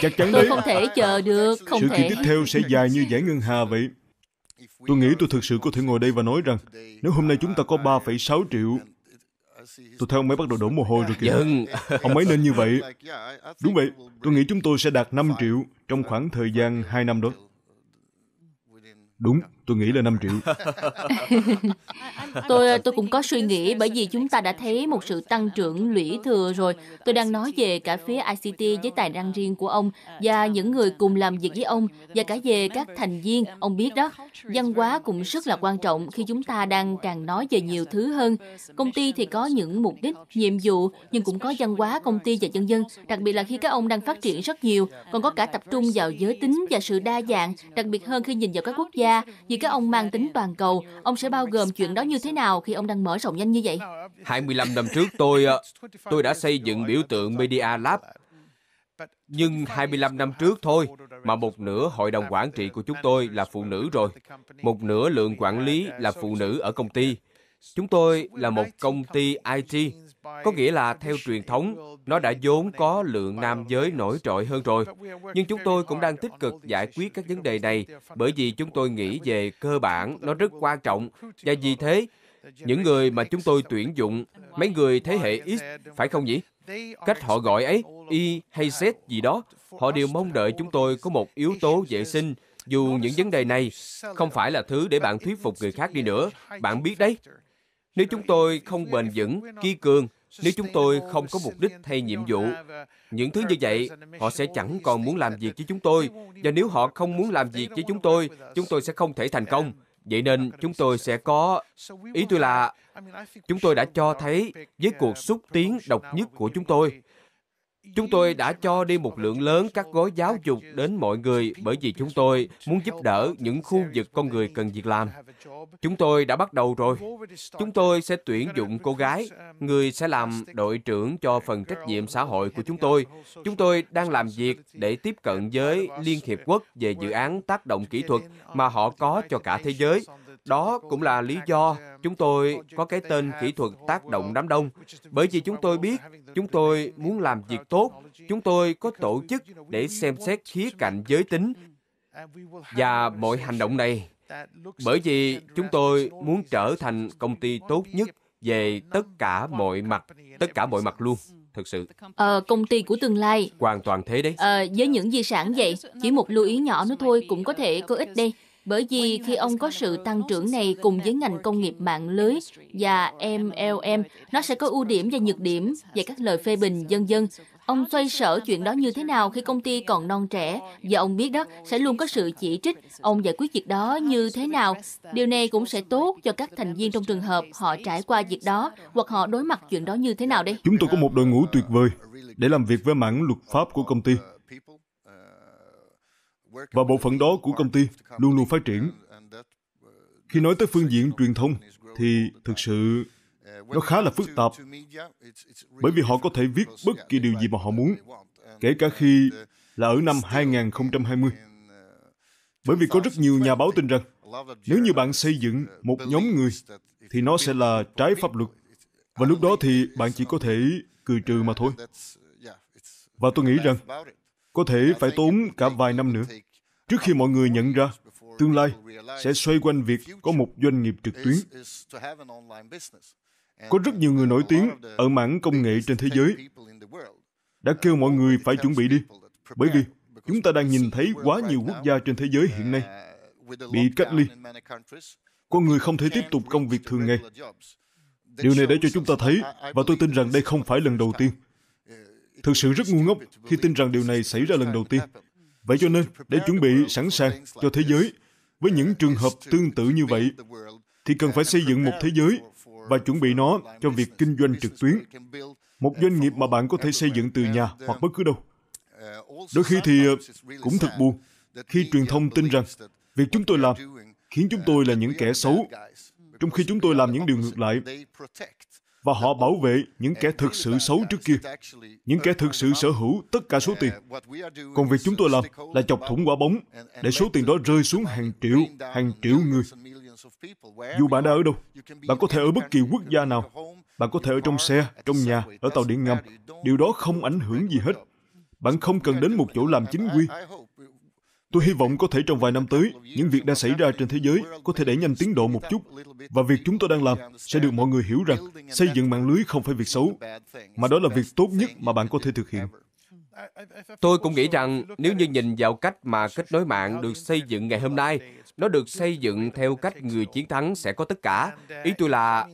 Chắc chắn đấy. Tôi không thể chờ được. Không sự kiện tiếp theo sẽ dài như giải ngân hà vậy. Tôi nghĩ tôi thực sự có thể ngồi đây và nói rằng nếu hôm nay chúng ta có 3,6 triệu Tôi thấy ông ấy bắt đầu đổ mồ hôi rồi kìa. Dừng. Ông ấy nên như vậy. Đúng vậy, tôi nghĩ chúng tôi sẽ đạt 5 triệu trong khoảng thời gian 2 năm đó. Đúng, Tôi nghĩ là 5 triệu. tôi tôi cũng có suy nghĩ bởi vì chúng ta đã thấy một sự tăng trưởng lũy thừa rồi. Tôi đang nói về cả phía ICT với tài năng riêng của ông và những người cùng làm việc với ông và cả về các thành viên, ông biết đó. Văn hóa cũng rất là quan trọng khi chúng ta đang càng nói về nhiều thứ hơn. Công ty thì có những mục đích, nhiệm vụ nhưng cũng có văn hóa công ty và dân dân, đặc biệt là khi các ông đang phát triển rất nhiều, còn có cả tập trung vào giới tính và sự đa dạng, đặc biệt hơn khi nhìn vào các quốc gia, vì các ông mang tính toàn cầu, ông sẽ bao gồm chuyện đó như thế nào khi ông đang mở rộng nhanh như vậy? 25 năm trước tôi ờ, tôi đã xây dựng biểu tượng Media Lab. Nhưng 25 năm trước thôi mà một nửa hội đồng quản trị của chúng tôi là phụ nữ rồi. Một nửa lượng quản lý là phụ nữ ở công ty. Chúng tôi là một công ty IT có nghĩa là theo truyền thống, nó đã vốn có lượng nam giới nổi trội hơn rồi. Nhưng chúng tôi cũng đang tích cực giải quyết các vấn đề này bởi vì chúng tôi nghĩ về cơ bản nó rất quan trọng và vì thế những người mà chúng tôi tuyển dụng, mấy người thế hệ X, phải không nhỉ? Cách họ gọi ấy, Y hay Z gì đó, họ đều mong đợi chúng tôi có một yếu tố vệ sinh, dù những vấn đề này không phải là thứ để bạn thuyết phục người khác đi nữa. Bạn biết đấy, nếu chúng tôi không bền vững, kiên cường, nếu chúng tôi không có mục đích hay nhiệm vụ, những thứ như vậy, họ sẽ chẳng còn muốn làm việc với chúng tôi. Và nếu họ không muốn làm việc với chúng tôi, chúng tôi sẽ không thể thành công. Vậy nên chúng tôi sẽ có... Ý tôi là, chúng tôi đã cho thấy với cuộc xúc tiến độc nhất của chúng tôi, Chúng tôi đã cho đi một lượng lớn các gói giáo dục đến mọi người bởi vì chúng tôi muốn giúp đỡ những khu vực con người cần việc làm. Chúng tôi đã bắt đầu rồi. Chúng tôi sẽ tuyển dụng cô gái. Người sẽ làm đội trưởng cho phần trách nhiệm xã hội của chúng tôi. Chúng tôi đang làm việc để tiếp cận với Liên Hiệp Quốc về dự án tác động kỹ thuật mà họ có cho cả thế giới. Đó cũng là lý do chúng tôi có cái tên kỹ thuật tác động đám đông. Bởi vì chúng tôi biết, chúng tôi muốn làm việc tốt, chúng tôi có tổ chức để xem xét khía cạnh giới tính và mọi hành động này. Bởi vì chúng tôi muốn trở thành công ty tốt nhất về tất cả mọi mặt, tất cả mọi mặt luôn thực sự. Ờ, công ty của tương lai. Hoàn toàn thế đấy. Ờ, với những di sản vậy, chỉ một lưu ý nhỏ nữa thôi cũng có thể có ích đây. Bởi vì khi ông có sự tăng trưởng này cùng với ngành công nghiệp mạng lưới và MLM, nó sẽ có ưu điểm và nhược điểm và các lời phê bình dân dân. Ông xoay sở chuyện đó như thế nào khi công ty còn non trẻ và ông biết đó sẽ luôn có sự chỉ trích. Ông giải quyết việc đó như thế nào? Điều này cũng sẽ tốt cho các thành viên trong trường hợp họ trải qua việc đó hoặc họ đối mặt chuyện đó như thế nào đây. Chúng tôi có một đội ngũ tuyệt vời để làm việc với mảng luật pháp của công ty và bộ phận đó của công ty luôn luôn phát triển. Khi nói tới phương diện truyền thông thì thực sự nó khá là phức tạp bởi vì họ có thể viết bất kỳ điều gì mà họ muốn, kể cả khi là ở năm 2020. Bởi vì có rất nhiều nhà báo tin rằng nếu như bạn xây dựng một nhóm người thì nó sẽ là trái pháp luật và lúc đó thì bạn chỉ có thể cười trừ mà thôi. Và tôi nghĩ rằng có thể phải tốn cả vài năm nữa Trước khi mọi người nhận ra, tương lai sẽ xoay quanh việc có một doanh nghiệp trực tuyến. Có rất nhiều người nổi tiếng ở mảng công nghệ trên thế giới đã kêu mọi người phải chuẩn bị đi, bởi vì chúng ta đang nhìn thấy quá nhiều quốc gia trên thế giới hiện nay bị cách ly. Con người không thể tiếp tục công việc thường ngày. Điều này để cho chúng ta thấy, và tôi tin rằng đây không phải lần đầu tiên. Thực sự rất ngu ngốc khi tin rằng điều này xảy ra lần đầu tiên. Vậy cho nên, để chuẩn bị sẵn sàng cho thế giới với những trường hợp tương tự như vậy, thì cần phải xây dựng một thế giới và chuẩn bị nó cho việc kinh doanh trực tuyến. Một doanh nghiệp mà bạn có thể xây dựng từ nhà hoặc bất cứ đâu. Đôi khi thì ờ, cũng thật buồn khi truyền thông tin rằng việc chúng tôi làm khiến chúng tôi là những kẻ xấu, trong khi chúng tôi làm những điều ngược lại và họ bảo vệ những kẻ thực sự xấu trước kia, những kẻ thực sự sở hữu tất cả số tiền. Còn việc chúng tôi làm là chọc thủng quả bóng để số tiền đó rơi xuống hàng triệu, hàng triệu người. Dù bạn đã ở đâu, bạn có thể ở bất kỳ quốc gia nào, bạn có thể ở trong xe, trong nhà, ở tàu điện ngầm, điều đó không ảnh hưởng gì hết. Bạn không cần đến một chỗ làm chính quy. Tôi hy vọng có thể trong vài năm tới, những việc đang xảy ra trên thế giới có thể đẩy nhanh tiến độ một chút, và việc chúng tôi đang làm sẽ được mọi người hiểu rằng xây dựng mạng lưới không phải việc xấu, mà đó là việc tốt nhất mà bạn có thể thực hiện. Tôi cũng nghĩ rằng nếu như nhìn vào cách mà kết nối mạng được xây dựng ngày hôm nay, nó được xây dựng theo cách người chiến thắng sẽ có tất cả. Ý tôi là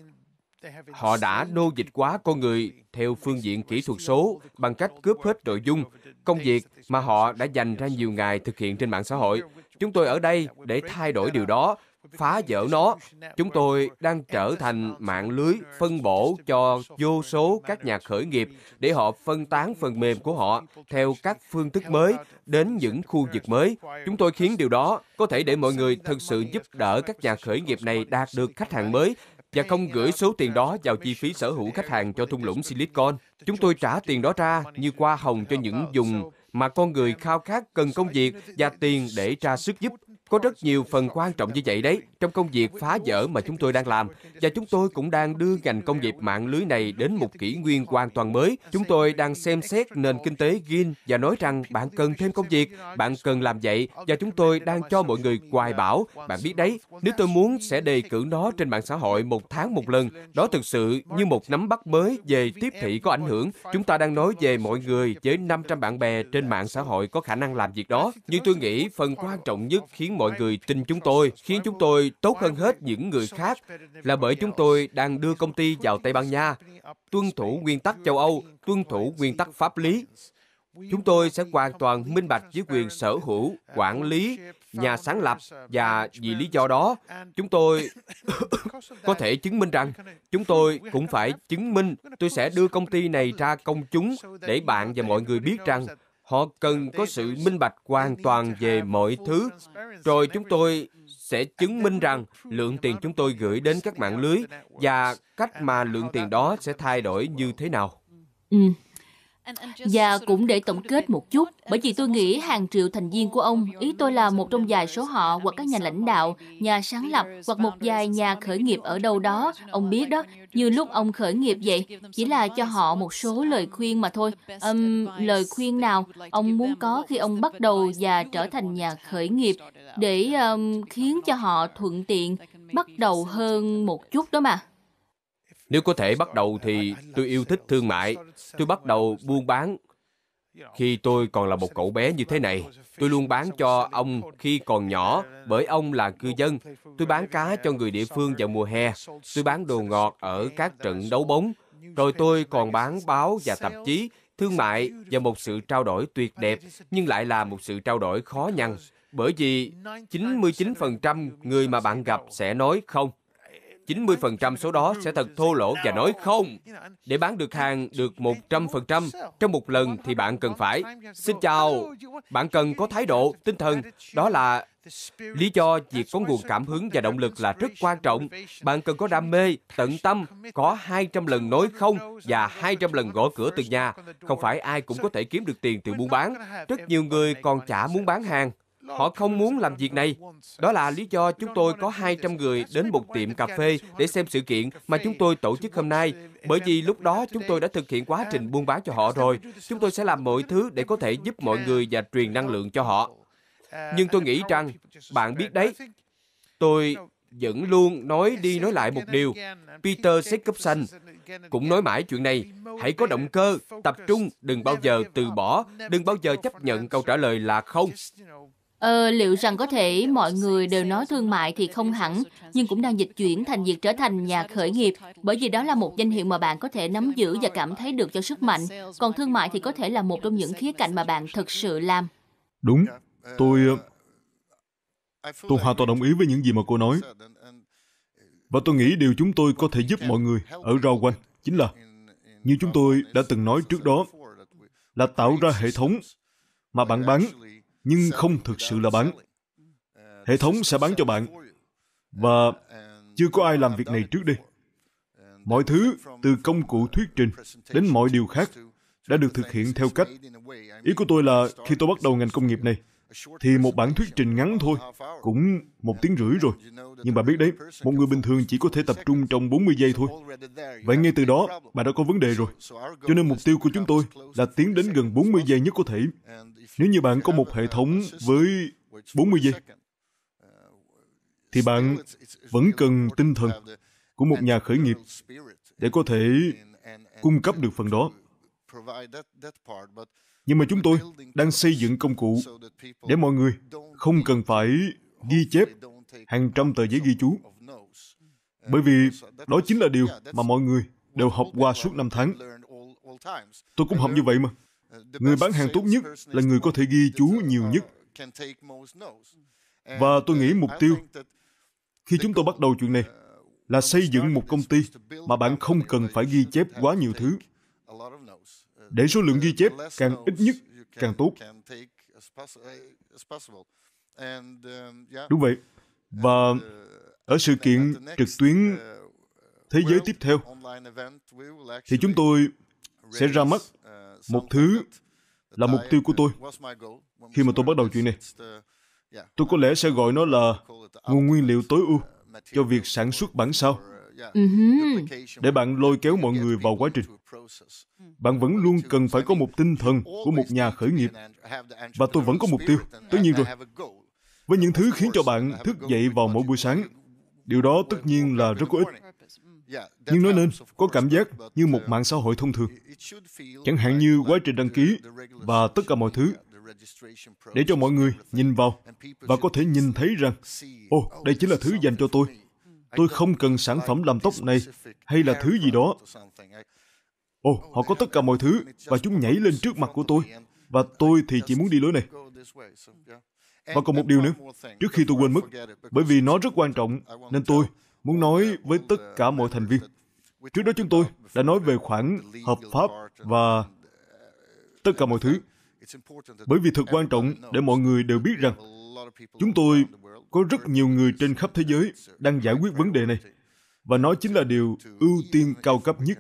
họ đã nô dịch quá con người theo phương diện kỹ thuật số bằng cách cướp hết nội dung công việc mà họ đã dành ra nhiều ngày thực hiện trên mạng xã hội. Chúng tôi ở đây để thay đổi điều đó, phá vỡ nó. Chúng tôi đang trở thành mạng lưới phân bổ cho vô số các nhà khởi nghiệp để họ phân tán phần mềm của họ theo các phương thức mới đến những khu vực mới. Chúng tôi khiến điều đó có thể để mọi người thực sự giúp đỡ các nhà khởi nghiệp này đạt được khách hàng mới và không gửi số tiền đó vào chi phí sở hữu khách hàng cho thung lũng Silicon. Chúng tôi trả tiền đó ra như qua hồng cho những dùng mà con người khao khát cần công việc và tiền để ra sức giúp có rất nhiều phần quan trọng như vậy đấy trong công việc phá vỡ mà chúng tôi đang làm và chúng tôi cũng đang đưa ngành công nghiệp mạng lưới này đến một kỷ nguyên hoàn toàn mới. Chúng tôi đang xem xét nền kinh tế Gin và nói rằng bạn cần thêm công việc, bạn cần làm vậy và chúng tôi đang cho mọi người hoài bảo. Bạn biết đấy, nếu tôi muốn sẽ đề cử nó trên mạng xã hội một tháng một lần. Đó thực sự như một nắm bắt mới về tiếp thị có ảnh hưởng. Chúng ta đang nói về mọi người với 500 bạn bè trên mạng xã hội có khả năng làm việc đó. Nhưng tôi nghĩ phần quan trọng nhất khiến mọi mọi người tin chúng tôi, khiến chúng tôi tốt hơn hết những người khác là bởi chúng tôi đang đưa công ty vào Tây Ban Nha, tuân thủ nguyên tắc châu Âu, tuân thủ nguyên tắc pháp lý. Chúng tôi sẽ hoàn toàn minh bạch với quyền sở hữu, quản lý, nhà sáng lập và vì lý do đó, chúng tôi có thể chứng minh rằng chúng tôi cũng phải chứng minh tôi sẽ đưa công ty này ra công chúng để bạn và mọi người biết rằng họ cần có sự minh bạch hoàn toàn về mọi thứ rồi chúng tôi sẽ chứng minh rằng lượng tiền chúng tôi gửi đến các mạng lưới và cách mà lượng tiền đó sẽ thay đổi như thế nào ừ. Và dạ, cũng để tổng kết một chút, bởi vì tôi nghĩ hàng triệu thành viên của ông, ý tôi là một trong vài số họ hoặc các nhà lãnh đạo, nhà sáng lập hoặc một vài nhà khởi nghiệp ở đâu đó, ông biết đó, như lúc ông khởi nghiệp vậy, chỉ là cho họ một số lời um, khuyên mà thôi. Um, lời khuyên nào ông muốn có khi ông bắt đầu và trở thành nhà khởi nghiệp để um, khiến cho họ thuận tiện bắt đầu hơn một chút đó mà. Nếu có thể bắt đầu thì tôi yêu thích thương mại. Tôi bắt đầu buôn bán. Khi tôi còn là một cậu bé như thế này, tôi luôn bán cho ông khi còn nhỏ, bởi ông là cư dân. Tôi bán cá cho người địa phương vào mùa hè. Tôi bán đồ ngọt ở các trận đấu bóng. Rồi tôi còn bán báo và tạp chí, thương mại và một sự trao đổi tuyệt đẹp, nhưng lại là một sự trao đổi khó nhằn. Bởi vì 99% người mà bạn gặp sẽ nói không. 90% số đó sẽ thật thô lỗ và nói không. Để bán được hàng được 100% trong một lần thì bạn cần phải Xin chào, bạn cần có thái độ, tinh thần. Đó là lý do việc có nguồn cảm hứng và động lực là rất quan trọng. Bạn cần có đam mê, tận tâm, có 200 lần nói không và 200 lần gõ cửa từ nhà. Không phải ai cũng có thể kiếm được tiền từ buôn bán. Rất nhiều người còn chả muốn bán hàng. Họ không muốn làm việc này. Đó là lý do chúng tôi có 200 người đến một tiệm cà phê để xem sự kiện mà chúng tôi tổ chức hôm nay. Bởi vì lúc đó chúng tôi đã thực hiện quá trình buôn bán cho họ rồi. Chúng tôi sẽ làm mọi thứ để có thể giúp mọi người và truyền năng lượng cho họ. Nhưng tôi nghĩ rằng, bạn biết đấy, tôi vẫn luôn nói đi nói lại một điều. Peter Jacobson cũng nói mãi chuyện này. Hãy có động cơ, tập trung, đừng bao giờ từ bỏ, đừng bao giờ chấp nhận câu trả lời là không. Ờ, liệu rằng có thể mọi người đều nói thương mại thì không hẳn, nhưng cũng đang dịch chuyển thành việc trở thành nhà khởi nghiệp, bởi vì đó là một danh hiệu mà bạn có thể nắm giữ và cảm thấy được cho sức mạnh. Còn thương mại thì có thể là một trong những khía cạnh mà bạn thực sự làm. Đúng, tôi ờ, tôi hoàn toàn đồng ý với những gì mà cô nói. Và tôi nghĩ điều chúng tôi có thể giúp mọi người ở rau quanh chính là, như chúng tôi đã từng nói trước đó, là tạo ra hệ thống mà bạn bán nhưng không thực sự là bán. Hệ thống sẽ bán cho bạn. Và chưa có ai làm việc này trước đây. Mọi thứ, từ công cụ thuyết trình đến mọi điều khác, đã được thực hiện theo cách. Ý của tôi là khi tôi bắt đầu ngành công nghiệp này, thì một bản thuyết trình ngắn thôi, cũng một tiếng rưỡi rồi. Nhưng bà biết đấy, một người bình thường chỉ có thể tập trung trong 40 giây thôi. Vậy ngay từ đó, bà đã có vấn đề rồi. Cho nên mục tiêu của chúng tôi là tiến đến gần 40 giây nhất có thể. Nếu như bạn có một hệ thống với 40 giây, thì bạn vẫn cần tinh thần của một nhà khởi nghiệp để có thể cung cấp được phần đó nhưng mà chúng tôi đang xây dựng công cụ để mọi người không cần phải ghi chép hàng trăm tờ giấy ghi chú. Bởi vì đó chính là điều mà mọi người đều học qua suốt năm tháng. Tôi cũng học như vậy mà. Người bán hàng tốt nhất là người có thể ghi chú nhiều nhất. Và tôi nghĩ mục tiêu khi chúng tôi bắt đầu chuyện này là xây dựng một công ty mà bạn không cần phải ghi chép quá nhiều thứ để số lượng ghi chép càng ít nhất càng tốt. Đúng vậy. Và ở sự kiện trực tuyến thế giới tiếp theo thì chúng tôi sẽ ra mắt một thứ là mục tiêu của tôi khi mà tôi bắt đầu chuyện này. Tôi có lẽ sẽ gọi nó là nguồn nguyên liệu tối ưu cho việc sản xuất bản sao Ừ để bạn lôi kéo mọi người vào quá trình ừ. bạn vẫn luôn cần phải có một tinh thần của một nhà khởi nghiệp và tôi vẫn có mục tiêu tất nhiên rồi với những thứ khiến cho bạn thức dậy vào mỗi buổi sáng điều đó tất nhiên là rất có ích ừ. nhưng nói nên có cảm giác như một uh, mạng xã hội thông thường chẳng hạn như quá trình đăng ký và tất cả mọi thứ để cho mọi người nhìn vào và có thể nhìn thấy rằng ồ oh, đây chính là thứ dành cho tôi Tôi không cần sản phẩm làm tóc này hay là thứ gì đó. Ồ, oh, họ có tất cả mọi thứ và chúng nhảy lên trước mặt của tôi. Và tôi thì chỉ muốn đi lối này. Và còn một điều nữa, trước khi tôi quên mất, bởi vì nó rất quan trọng, nên tôi muốn nói với tất cả mọi thành viên. Trước đó chúng tôi đã nói về khoản hợp pháp và tất cả mọi thứ. Bởi vì thật quan trọng để mọi người đều biết rằng chúng tôi có rất nhiều người trên khắp thế giới đang giải quyết vấn đề này và nó chính là điều ưu tiên cao cấp nhất.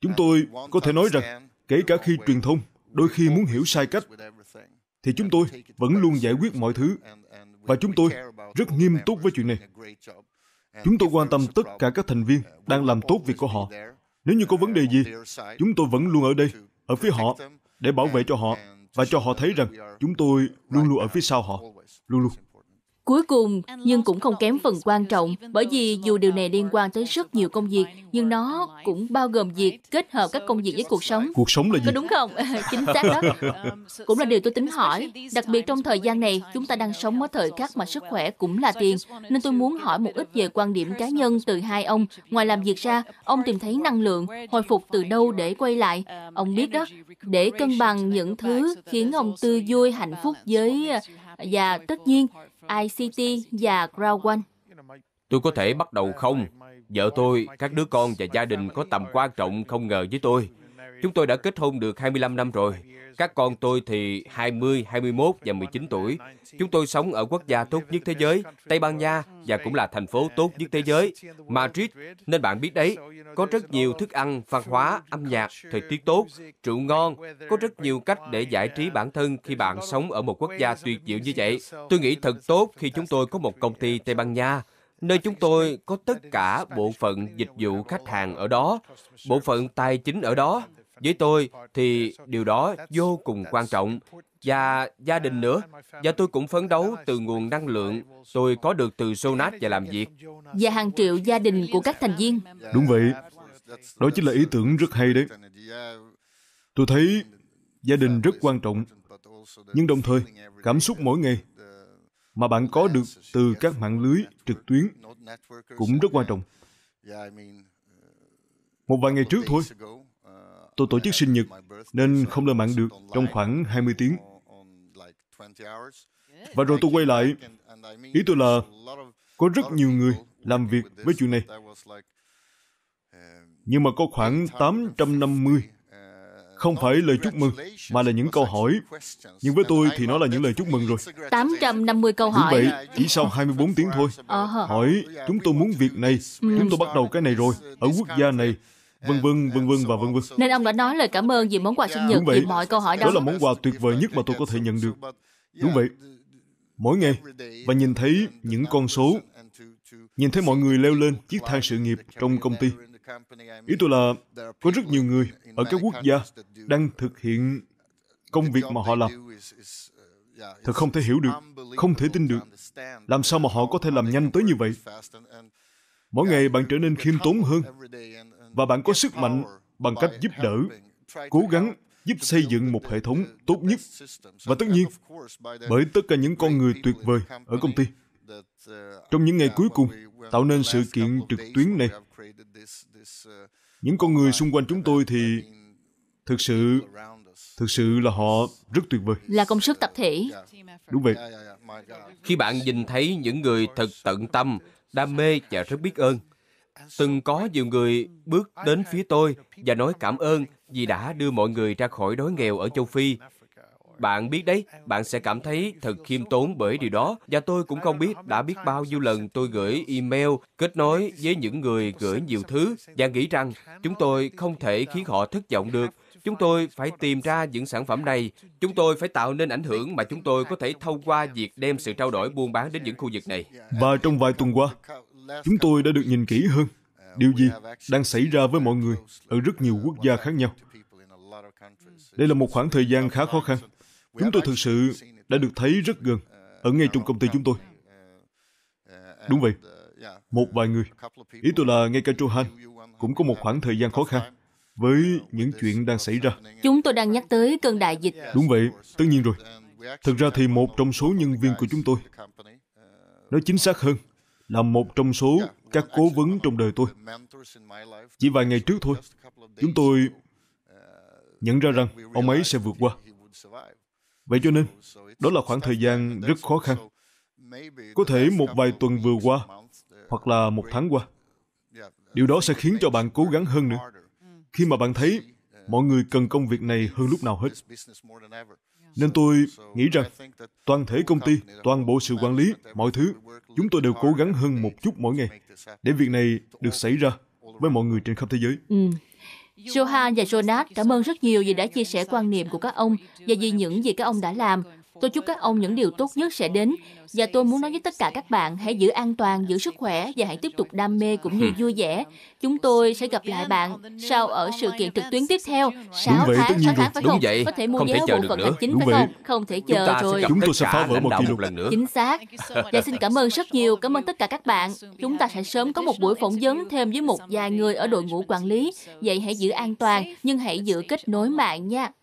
Chúng tôi có thể nói rằng, kể cả khi truyền thông đôi khi muốn hiểu sai cách, thì chúng tôi vẫn luôn giải quyết mọi thứ và chúng tôi rất nghiêm túc với chuyện này. Chúng tôi quan tâm tất cả các thành viên đang làm tốt việc của họ. Nếu như có vấn đề gì, chúng tôi vẫn luôn ở đây, ở phía họ, để bảo vệ cho họ và cho họ thấy rằng chúng tôi luôn luôn ở phía sau họ. Luôn luôn. Cuối cùng, nhưng cũng không kém phần quan trọng, bởi vì dù điều này liên quan tới rất nhiều công việc, nhưng nó cũng bao gồm việc kết hợp các công việc với cuộc sống. Cuộc sống là gì? Có đúng không? Chính xác đó. Cũng là điều tôi tính hỏi. Đặc biệt trong thời gian này, chúng ta đang sống ở thời khắc mà sức khỏe cũng là tiền, nên tôi muốn hỏi một ít về quan điểm cá nhân từ hai ông. Ngoài làm việc ra, ông tìm thấy năng lượng, hồi phục từ đâu để quay lại? Ông biết đó, để cân bằng những thứ khiến ông tư vui, hạnh phúc với à, và tất nhiên ICT và Ground One. Tôi có thể bắt đầu không? Vợ tôi, các đứa con và gia đình có tầm quan trọng không ngờ với tôi. Chúng tôi đã kết hôn được 25 năm rồi. Các con tôi thì 20, 21 và 19 tuổi. Chúng tôi sống ở quốc gia tốt nhất thế giới, Tây Ban Nha và cũng là thành phố tốt nhất thế giới, Madrid. Nên bạn biết đấy, có rất nhiều thức ăn, văn hóa, âm nhạc, thời tiết tốt, rượu ngon. Có rất nhiều cách để giải trí bản thân khi bạn sống ở một quốc gia tuyệt diệu như vậy. Tôi nghĩ thật tốt khi chúng tôi có một công ty Tây Ban Nha nơi chúng tôi có tất cả bộ phận dịch vụ khách hàng ở đó, bộ phận tài chính ở đó, với tôi thì điều đó vô cùng quan trọng và gia đình nữa. Và tôi cũng phấn đấu từ nguồn năng lượng tôi có được từ Jonas và làm việc. Và hàng triệu gia đình của các thành viên. Đúng vậy. Đó chính là ý tưởng rất hay đấy. Tôi thấy gia đình rất quan trọng, nhưng đồng thời cảm xúc mỗi ngày mà bạn có được từ các mạng lưới trực tuyến cũng rất quan trọng. Một vài ngày trước thôi, tôi tổ chức sinh nhật nên không lên mạng được trong khoảng 20 tiếng. Và rồi tôi quay lại. Ý tôi là có rất nhiều người làm việc với chuyện này. Nhưng mà có khoảng 850 không phải lời chúc mừng mà là những câu hỏi. Nhưng với tôi thì nó là những lời chúc mừng rồi. 850 câu hỏi. Đúng vậy, chỉ sau 24 tiếng thôi. Ờ hỏi, chúng tôi muốn việc này, chúng tôi bắt đầu cái này rồi, ở quốc gia này, vân vân vân vân và vân vân nên ông đã nói lời cảm ơn vì món quà sinh nhật Đúng vậy. vì mọi câu hỏi đó đó là món quà tuyệt vời nhất mà tôi có thể nhận được Đúng vậy. mỗi ngày và nhìn thấy những con số nhìn thấy mọi người leo lên chiếc thang sự nghiệp trong công ty ý tôi là có rất nhiều người ở các quốc gia đang thực hiện công việc mà họ làm thật không thể hiểu được không thể tin được làm sao mà họ có thể làm nhanh tới như vậy mỗi ngày bạn trở nên khiêm tốn hơn và bạn có sức mạnh bằng cách giúp đỡ, cố gắng giúp xây dựng một hệ thống tốt nhất. Và tất nhiên, bởi tất cả những con người tuyệt vời ở công ty. Trong những ngày cuối cùng, tạo nên sự kiện trực tuyến này. Những con người xung quanh chúng tôi thì thực sự thực sự là họ rất tuyệt vời là công sức tập thể đúng vậy khi bạn nhìn thấy những người thật tận tâm đam mê và rất biết ơn từng có nhiều người bước đến phía tôi và nói cảm ơn vì đã đưa mọi người ra khỏi đói nghèo ở châu Phi. Bạn biết đấy, bạn sẽ cảm thấy thật khiêm tốn bởi điều đó. Và tôi cũng không biết đã biết bao nhiêu lần tôi gửi email kết nối với những người gửi nhiều thứ và nghĩ rằng chúng tôi không thể khiến họ thất vọng được. Chúng tôi phải tìm ra những sản phẩm này. Chúng tôi phải tạo nên ảnh hưởng mà chúng tôi có thể thông qua việc đem sự trao đổi buôn bán đến những khu vực này. Và trong vài tuần qua, chúng tôi đã được nhìn kỹ hơn điều gì đang xảy ra với mọi người ở rất nhiều quốc gia khác nhau. Đây là một khoảng thời gian khá khó khăn. Chúng tôi thực sự đã được thấy rất gần, ở ngay trong công ty chúng tôi. Đúng vậy, một vài người. Ý tôi là ngay cả Johan cũng có một khoảng thời gian khó khăn với những chuyện đang xảy ra. Chúng tôi đang nhắc tới cơn đại dịch. Đúng vậy, tất nhiên rồi. Thực ra thì một trong số nhân viên của chúng tôi, nói chính xác hơn là một trong số các cố vấn trong đời tôi. Chỉ vài ngày trước thôi, chúng tôi uh, nhận ra rằng ông ấy sẽ vượt qua. Vậy cho nên, đó là khoảng thời gian rất khó khăn. Có thể một vài tuần vừa qua, hoặc là một tháng qua. Điều đó sẽ khiến cho bạn cố gắng hơn nữa. Khi mà bạn thấy uh, mọi người cần công việc này hơn lúc nào hết. Nên tôi nghĩ rằng toàn thể công ty, toàn bộ sự quản lý, mọi thứ, chúng tôi đều cố gắng hơn một chút mỗi ngày để việc này được xảy ra với mọi người trên khắp thế giới. Ừ. Johan và Jonas cảm ơn rất nhiều vì đã chia sẻ quan niệm của các ông và vì những gì các ông đã làm Tôi chúc các ông những điều tốt nhất sẽ đến. Và tôi muốn nói với tất cả các bạn hãy giữ an toàn, giữ sức khỏe và hãy tiếp tục đam mê cũng như ừ. vui vẻ. Chúng tôi sẽ gặp lại bạn sau ở sự kiện trực tuyến tiếp theo. 6 vậy, tháng, nhiên 6 tháng phải Đúng không? vậy. Có thể mua Không vé thể chờ bộ được phận nữa. hành chính Đúng phải không? Không thể Chúng chờ ta sẽ rồi. Chúng tôi sẽ phá vỡ một kỷ lục. một lần nữa. Chính xác. Và dạ, xin cảm ơn rất nhiều, cảm ơn tất cả các bạn. Chúng ta sẽ sớm có một buổi phỏng vấn thêm với một vài người ở đội ngũ quản lý. Vậy hãy giữ an toàn, nhưng hãy giữ kết nối mạng nha.